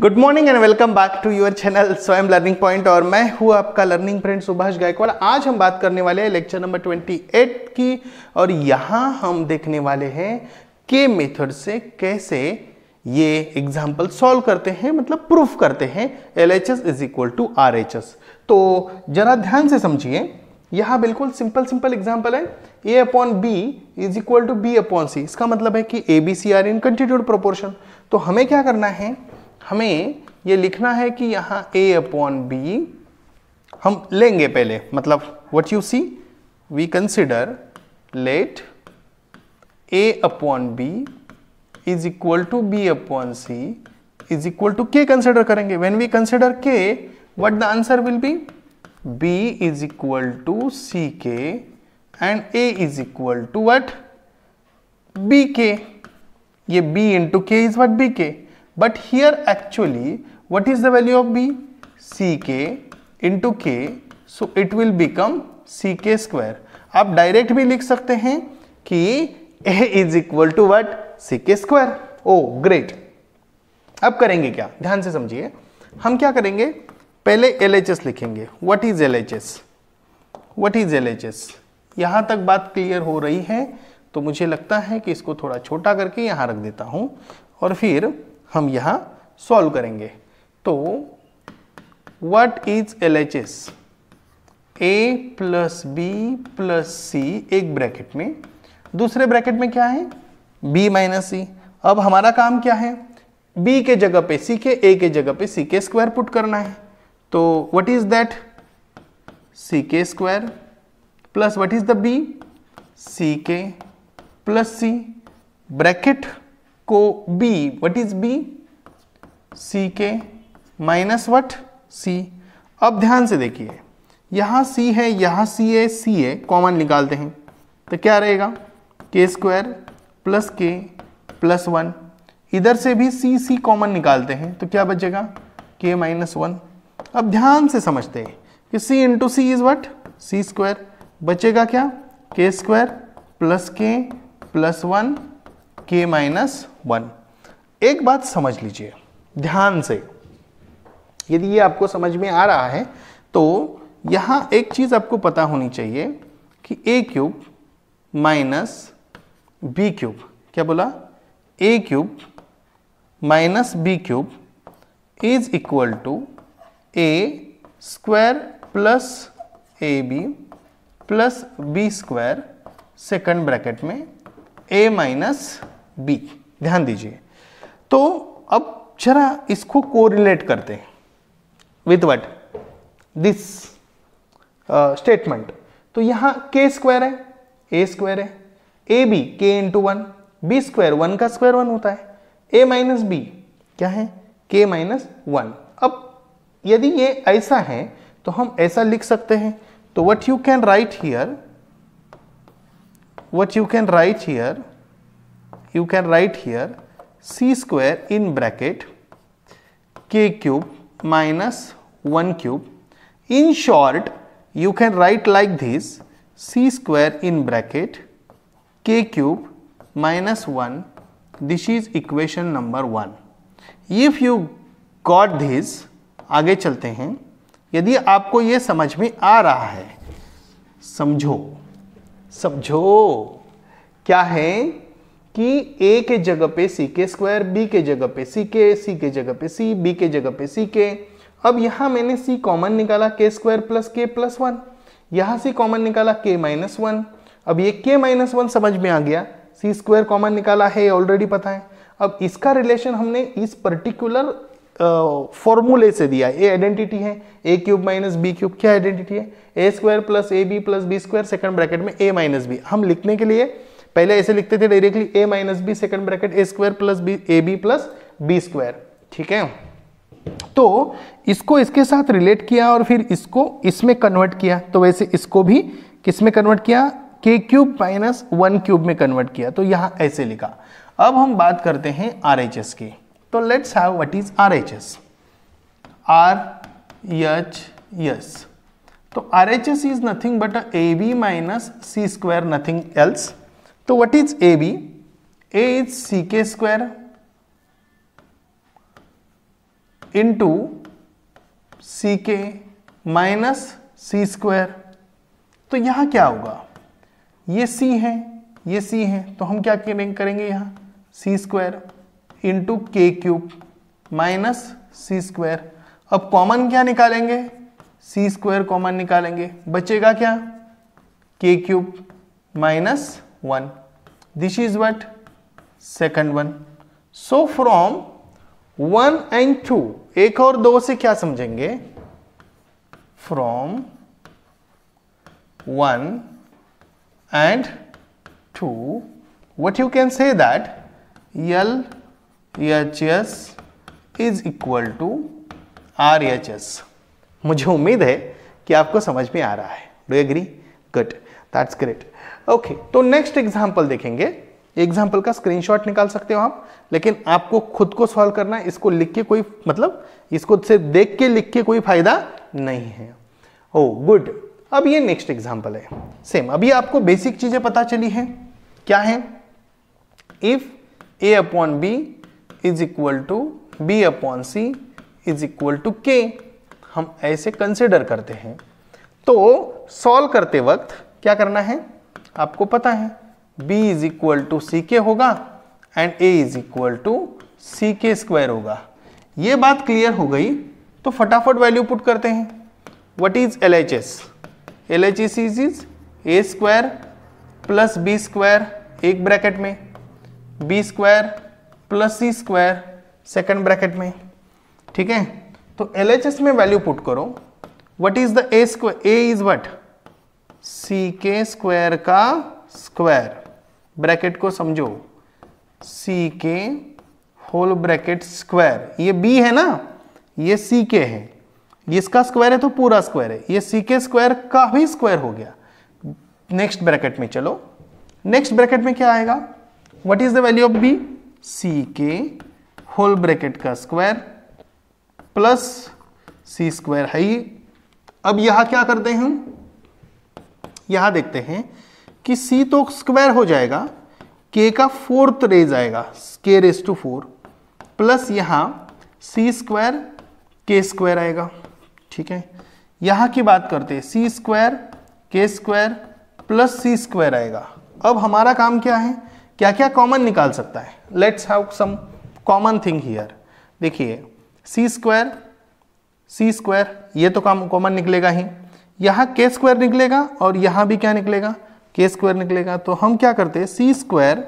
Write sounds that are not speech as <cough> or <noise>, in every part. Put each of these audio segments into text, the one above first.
Good morning and welcome back to your channel Swayam learning point और मैं हूँ आपका लर्निंग फ्रेंड सुभाष गायकवाड़ आज हम बात करने वाले हैं लेक्चर नंबर 28 की और यहाँ हम देखने वाले हैं के मेथड से कैसे ये एग्जाम्पल सॉल्व करते हैं मतलब प्रूफ करते हैं L H S is equal to R H S तो जरा ध्यान से समझिए यहाँ बिल्कुल सिंपल सिंपल एग्जाम्पल है a upon B is equal to B upon c इसका मतलब है कि a b c are in continued proportion तो हमें क्या करना है हमें ये लिखना है कि यहाँ a अपॉन बी हम लेंगे पहले मतलब what you see we consider let a upon B is equal to B upon C is equal to k consider करेंगे when we consider k what the answer will be b to c k and a a equal to what b k ये b k is what b k but here actually what is the value of b ck into k so it will become ck square आप direct भी लिख सकते हैं कि a is equal to what c k square oh great अब करेंगे क्या ध्यान से समझिए हम क्या करेंगे पहले एल एच एस लिखेंगे what is L H S what is L H S यहाँ तक बात क्लियर हो रही है तो मुझे लगता है कि इसको थोड़ा छोटा करके यहां रख देता हूं और फिर हम यहां सॉल्व करेंगे तो what is L H S a plus b plus c एक ब्रैकेट में दूसरे ब्रैकेट में क्या है बी माइनस सी अब हमारा काम क्या है बी के जगह पे सी के ए के जगह पे सी के स्क्वायर पुट करना है तो what is that c k square plus what is the b c k plus c bracket को b what is b c k minus what सी अब ध्यान से देखिए यहाँ सी है यहां सी है सी है कॉमन निकालते हैं तो क्या रहेगा k square plus k plus one इधर से भी सी सी कॉमन निकालते हैं तो क्या बचेगा के माइनस वन अब ध्यान से समझते हैं कि c into c is what c square बचेगा क्या k square plus k plus one k minus one एक बात समझ लीजिए ध्यान से यदि ये आपको समझ में आ रहा है तो यहां एक चीज़ आपको पता होनी चाहिए कि a cube minus b cube क्या बोला a cube minus b cube is equal to a square plus a b plus B square second bracket में ए माइनस बी ध्यान दीजिए तो अब जरा इसको कोरिलेट करते हैं विद वट दिस स्टेटमेंट तो यहां के स्क्वायर है ए स्क्वायर है a b k into one b square one का स्क्वायर वन होता है ए माइनस बी क्या है के माइनस वन अब यदि ये ऐसा है तो हम ऐसा लिख सकते हैं तो what you can write here what you can write here you can write here c square in bracket k cube minus 1 cube. In short, you can write like this c square in bracket k cube minus 1 this is equation number 1. If you got this आगे चलते हैं यदि आपको ये समझ में आ रहा है समझो समझो क्या है कि ए के जगह पे सी के स्क्वायर बी के जगह पे सी के सी के जगह पे सी बी के जगह पे सी के अब यहाँ मैंने सी कॉमन निकाला k square plus k plus one यहाँ से कॉमन निकाला के माइनस वन अब ये के माइनस वन समझ में आ गया सी स्क्वायर कॉमन निकाला है ऑलरेडी पता है अब इसका रिलेशन हमने इस पर्टिकुलर फॉर्मूले से दिया ए आइडेंटिटी है a cube minus b cube क्या आइडेंटिटी है ए square plus a b plus B square second bracket में ए माइनस बी हम लिखने के लिए पहले ऐसे लिखते थे directly a minus b second bracket a square plus b a b plus B square ठीक है तो इसको इसके साथ रिलेट किया और फिर इसको इसमें कन्वर्ट किया तो वैसे इसको भी किस में कन्वर्ट किया k cube minus one cube में कन्वर्ट किया तो यहाँ ऐसे लिखा अब हम बात करते हैं आर एच एस की तो let's have what is R H S R H S तो R H S is nothing but a b minus c square nothing else तो what is a b a is c k square into C k minus c square तो यहां क्या होगा ये सी है ये सी है तो हम क्या करेंगे यहां c square into k cube minus c square अब कॉमन क्या निकालेंगे सी स्क्वायर कॉमन निकालेंगे बचेगा क्या k cube minus one this is what second one so from one and two एक और दो से क्या समझेंगे from one and two what you can say that L H S is equal to R H S मुझे उम्मीद है कि आपको समझ में आ रहा है do agree good that's great okay तो नेक्स्ट एग्जाम्पल देखेंगे एग्जाम्पल का स्क्रीनशॉट निकाल सकते हो आप लेकिन आपको खुद को सॉल्व करना है इसको लिख के कोई मतलब इसको से देख के लिख के कोई फायदा नहीं है ओ oh, गुड अब ये नेक्स्ट एग्जाम्पल है सेम अभी आपको बेसिक चीजें पता चली हैं क्या है if a upon B is equal to B upon C is equal to k हम ऐसे कंसिडर करते हैं तो सॉल्व करते वक्त क्या करना है आपको पता है B is equal to c k होगा and A is equal to c k square होगा ये बात क्लियर हो गई तो फटाफट वैल्यू पुट करते हैं what is L H S L H S is is a square plus B square एक ब्रैकेट में b square plus c square second bracket में ठीक है तो एल एच एस में वैल्यू पुट करो what is the a square a is what c k square का square bracket को समझो c k whole bracket square ये बी है ना ये सी के है ये इसका स्क्वायर है तो पूरा स्क्वायर है ये सी के स्क्वायर का भी स्क्वायर हो गया नेक्स्ट ब्रैकेट में चलो नेक्स्ट ब्रैकेट में क्या आएगा what is the value of b c k whole bracket का स्क्वायर प्लस सी स्क्वायर है अब यहां क्या करते हैं यहां देखते हैं कि सी तो स्क्वायर हो जाएगा k का फोर्थ रेज आएगा के रेज टू फोर प्लस यहां सी स्क्वायर के स्क्वायर आएगा ठीक है यहां की बात करते हैं c square k square plus c square आएगा अब हमारा काम क्या है क्या क्या कॉमन निकाल सकता है let's have some common thing here देखिए सी स्क्वायर सी स्क्वायर ये तो काम कॉमन निकलेगा ही यहाँ के स्क्वायर निकलेगा और यहाँ भी क्या निकलेगा के स्क्वायर निकलेगा तो हम क्या करते सी स्क्वायर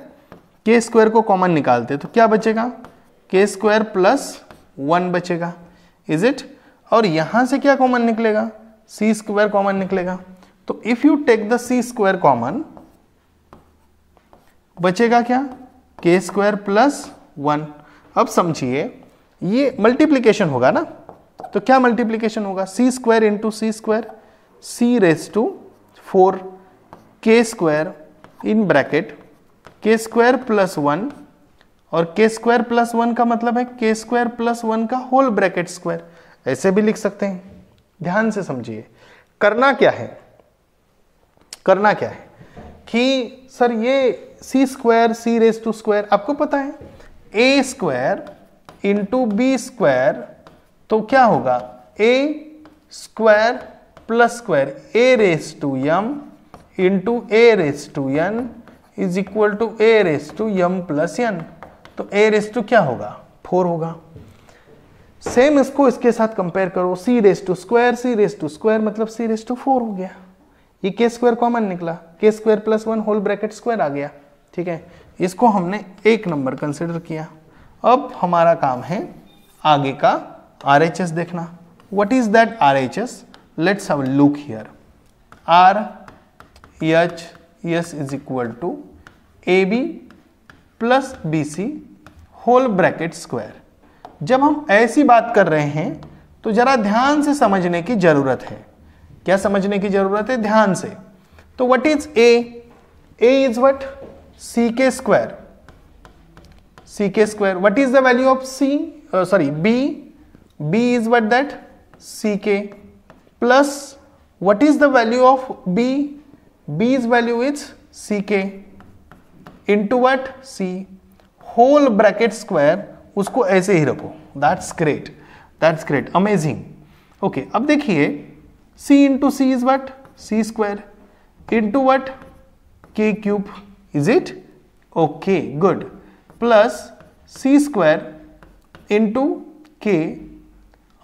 के स्क्वायर को कॉमन निकालते तो क्या बचेगा के स्क्वायर प्लस वन बचेगा इज इट और यहाँ से क्या कॉमन निकलेगा सी स्क्वायर कॉमन निकलेगा तो if you take the c square common बचेगा क्या के स्क्वायर प्लस वन अब समझिए ये मल्टीप्लीकेशन होगा ना तो क्या मल्टीप्लीकेशन होगा c square into c square c raise to four k square in bracket k square plus one और के स्क्वायर प्लस वन का मतलब है के स्क्वायर प्लस वन का होल ब्रैकेट स्क्वायर ऐसे भी लिख सकते हैं ध्यान से समझिए करना क्या है करना क्या है कि सर ये c square c raise to square आपको पता है a square into b square तो क्या होगा a square plus square a raise to m into a raise to n is equal to a raise to m plus n तो a raise to क्या होगा four होगा same इसको इसके साथ कंपेयर करो c raise to square c raise to square मतलब c raise to four हो गया ये के स्क्वायर कॉमन निकला k square plus one whole bracket square आ गया ठीक है इसको हमने एक नंबर कंसिडर किया अब हमारा काम है आगे का आर देखना what is that R H S let's have a look here r h s is equal to ab plus b c whole bracket square जब हम ऐसी बात कर रहे हैं तो ज़रा ध्यान से समझने की ज़रूरत है क्या समझने की ज़रूरत है ध्यान से तो what is a a is what c k square c k square what is the value of c sorry b b is what that c k plus what is the value of B? B's value is CK into what? C whole bracket square उसको ऐसे ही रखो that's great that's great amazing okay अब देखिए c into c is what c square into what k cube is it okay good plus c square into k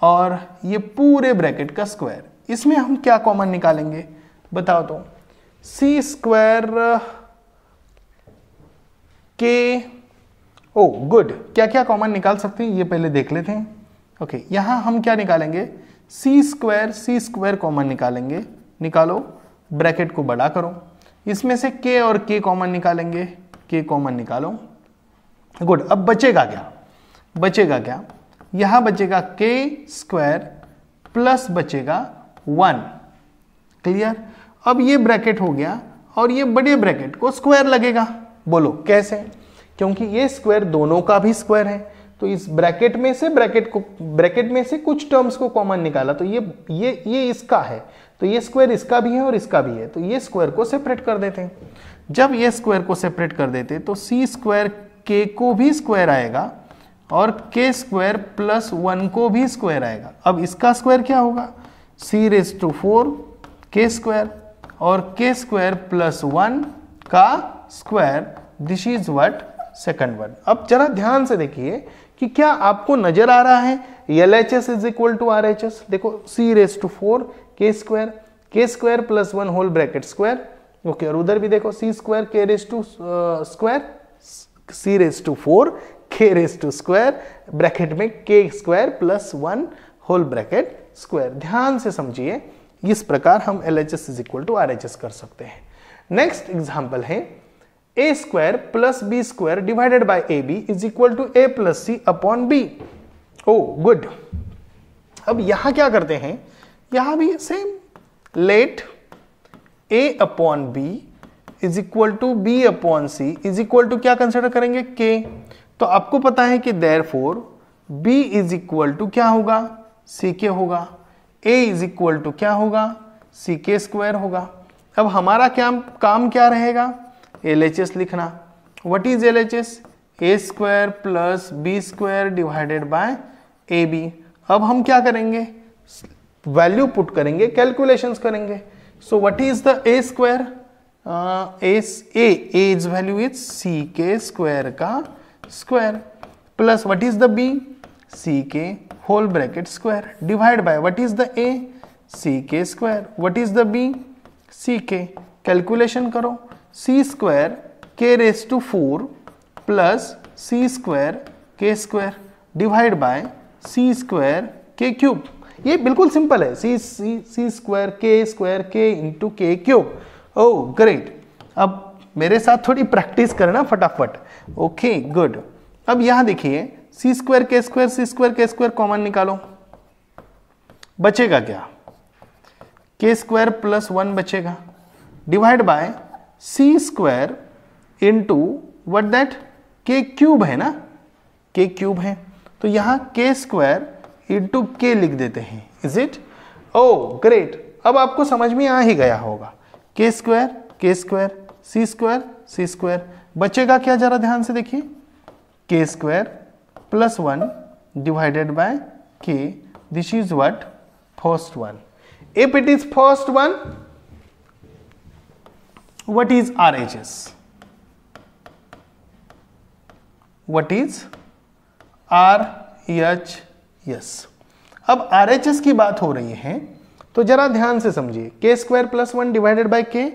और ये पूरे bracket का स्क्वायर इसमें हम क्या कॉमन निकालेंगे बताओ तो सी स्क्वायर के ओ गुड क्या क्या कॉमन निकाल सकते हैं ये पहले देख लेते हैं ओके okay, हम क्या निकालेंगे c square c square common निकालेंगे निकालो ब्रैकेट को बड़ा करो इसमें से के और के कॉमन निकालेंगे के कॉमन निकालो गुड अब बचेगा क्या बचेगा क्या यहां बचेगा के स्क्वायर प्लस बचेगा वन क्लियर अब ये ब्रैकेट हो गया और ये बड़े ब्रैकेट को स्क्वायर लगेगा बोलो कैसे क्योंकि ये स्क्वायर दोनों का भी स्क्वायर है तो इस ब्रैकेट में से ब्रैकेट को ब्रैकेट में से कुछ टर्म्स को कॉमन निकाला तो ये ये ये इसका है तो ये स्क्वायर इसका भी है और इसका भी है तो ये स्क्वायर को सेपरेट कर देते हैं जब ये स्क्वायर को सेपरेट कर देते तो सी स्क्वायर के को भी स्क्वायर आएगा और के स्क्वायर प्लस वन को भी स्क्वायर आएगा अब इसका स्क्वायर क्या होगा c raise to four k square और के स्क्वायर प्लस वन का square this is what second one अब जरा ध्यान से देखिए कि क्या आपको नजर आ रहा है L H S is equal to R H S देखो c raise to four k square k square plus one whole bracket square okay और उधर भी देखो c square k raise to square c raise to four k raise to square bracket में k square plus one whole bracket square ध्यान से समझिए इस प्रकार हम L H S is equal to R H S कर सकते हैं नेक्स्ट एग्जाम्पल है ए square plus B square divided by A B is equal to A plus C upon B oh good अब यहां क्या करते हैं यहां भी same let A upon B is equal to B upon C is equal to क्या consider करेंगे के तो आपको पता है कि therefore B is equal to क्या होगा सी के होगा ए इज इक्वल टू क्या होगा सी के स्क्वायर होगा अब हमारा क्या काम क्या रहेगा एल एच एस लिखना what is L H S a square plus B square divided by a b अब हम क्या करेंगे वैल्यू पुट करेंगे कैलकुलेशंस करेंगे so what is the a square a as value is c k square का square plus what is the B? c k whole bracket square divide by what is the A? c k square. What is the B? c k Calculation karo C square K raised to 4 plus C square K square divide by C square K cube. ये बिल्कुल simple है c c c square k square k into k cube oh great अब मेरे साथ थोड़ी practice करना फटाफट okay good अब यहां देखिए c square k square c square k square common निकालो बचेगा क्या के स्क्वायर प्लस वन बचेगा divide by c square into what that k cube है ना के क्यूब है तो यहां के स्क्वायर इंटू के लिख देते हैं इज इट ओ ग्रेट अब आपको समझ में आ ही गया होगा k square k square c square c square बचेगा क्या जरा ध्यान से देखिए k square plus one divided by k this is what first one one what is R H S what is R H S अब S की बात हो रही है तो जरा ध्यान से समझिए k square plus one divided by k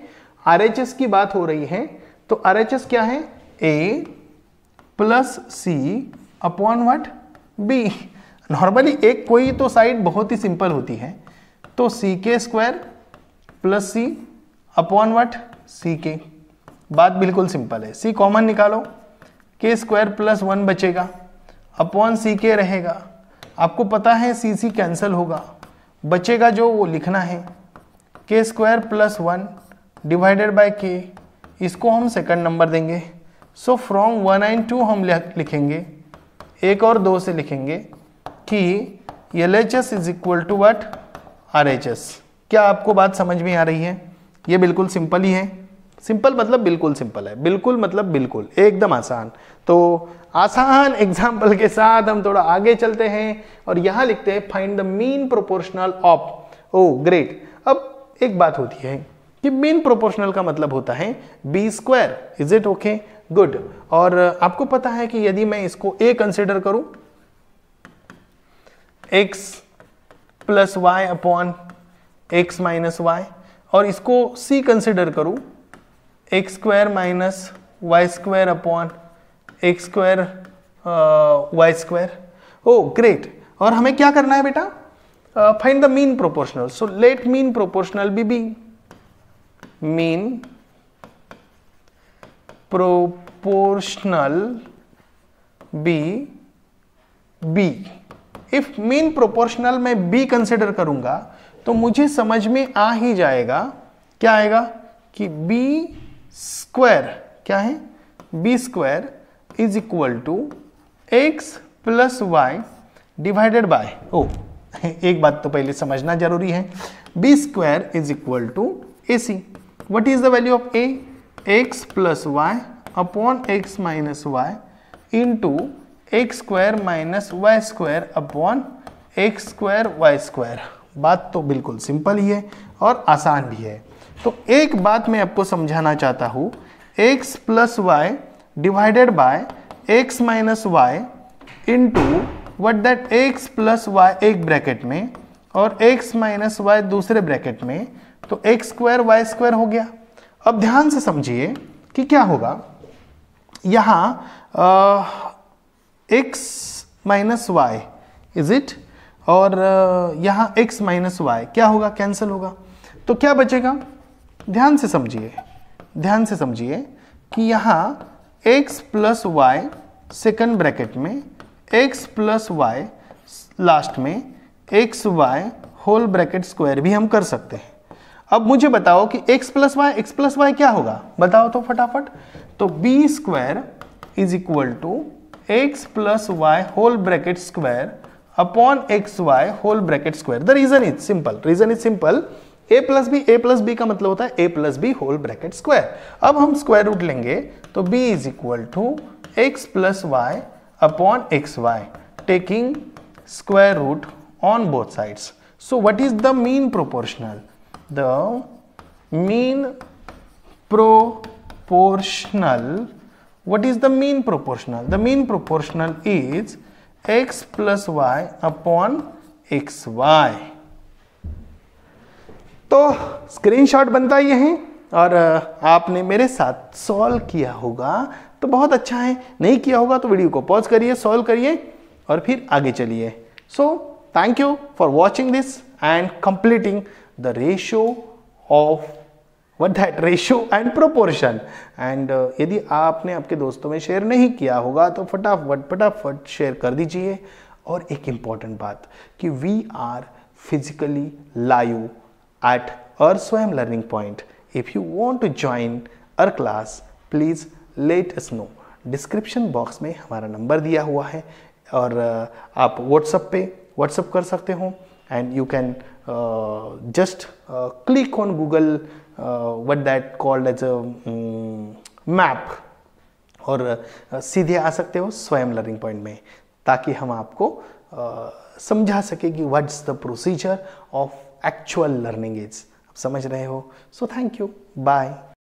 RHS की बात हो रही है तो आरएचएस क्या है a plus C upon what b normally एक कोई तो साइड बहुत ही सिंपल होती है तो c k square plus C upon what c k बात बिल्कुल सिंपल है सी कॉमन निकालो के स्क्वायर प्लस वन बचेगा अपॉन सी के रहेगा आपको पता है सी सी कैंसिल होगा बचेगा जो वो लिखना है k square plus one divided by k इसको हम सेकंड नंबर देंगे so from one and two हम लिखेंगे एक और दो से लिखेंगे कि L H S is equal to what R H S क्या आपको बात समझ में आ रही है ये बिल्कुल सिंपल ही है सिंपल मतलब बिल्कुल सिंपल है बिल्कुल मतलब बिल्कुल एकदम आसान तो आसान एग्जाम्पल के साथ हम थोड़ा आगे चलते हैं और यहाँ लिखते हैं find the mean proportional of oh great अब एक बात होती है कि मीन प्रोपोर्शनल का मतलब होता है b square is it okay good और आपको पता है कि यदि मैं इसको ए कंसिडर करूं x plus y upon x minus y और इसको सी कंसिडर करूं x square minus y square upon x square y square oh great और हमें क्या करना है बेटा find the mean proportional so let mean proportional b b mean proportional b b if mean proportional मैं b consider करूंगा तो मुझे समझ में आ ही जाएगा क्या आएगा कि b स्क्वायर क्या है b square is equal to x plus y divided by oh <laughs> एक बात तो पहले समझना जरूरी है b square is equal to a c what is the value of a x plus y upon x minus y into x square minus y square upon x square y square बात तो बिल्कुल simple ही है और आसान भी है तो एक बात मैं आपको समझाना चाहता हूँ x plus y divided by x minus y into what that x plus y एक ब्रैकेट में और x माइनस वाई दूसरे ब्रैकेट में तो एक्स स्क्वायर वाई स्क्वायर हो गया अब ध्यान से समझिए कि क्या होगा यहां x minus y is it और यहां एक्स माइनस वाई क्या होगा कैंसिल होगा तो क्या बचेगा ध्यान से समझिए ध्यान से समझिए कि यहां x plus y second bracket में x प्लस वाई लास्ट में x y whole bracket square भी हम कर सकते हैं अब मुझे बताओ कि x plus y x plus y क्या होगा बताओ तो फटाफट तो b square is equal to x plus y whole bracket square upon x y whole bracket square the reason is simple reason is simple a plus b a plus b का मतलब होता है a plus b whole bracket square अब हम square root लेंगे तो b is equal to x plus y upon x Y taking square root on both sides so what is the mean proportional the mean proportional what is the mean proportional the mean proportional is x plus y upon xy तो screenshot बनता ये है और uh, आपने मेरे साथ solve किया होगा तो बहुत अच्छा है नहीं किया होगा तो वीडियो को पॉज करिए सॉल्व करिए और फिर आगे चलिए so thank you for watching this and completing the ratio of what that ratio and proportion and uh, यदि आपने आपके दोस्तों में शेयर नहीं किया होगा तो फटाफट फटाफट शेयर कर दीजिए और एक इम्पॉर्टेंट बात कि we are physically live at our Swayam learning point if you want to join our class please let us know description box में हमारा नंबर दिया हुआ है और uh, आप व्हाट्सएप पे व्हाट्सएप कर सकते हो and you can uh, just uh, click on Google uh, what that called as a um, map और uh, सीधे आ सकते हो स्वयं लर्निंग पॉइंट में ताकि हम आपको uh, समझा सके कि what's the procedure of actual learning is आप समझ रहे हो सो थैंक यू बाय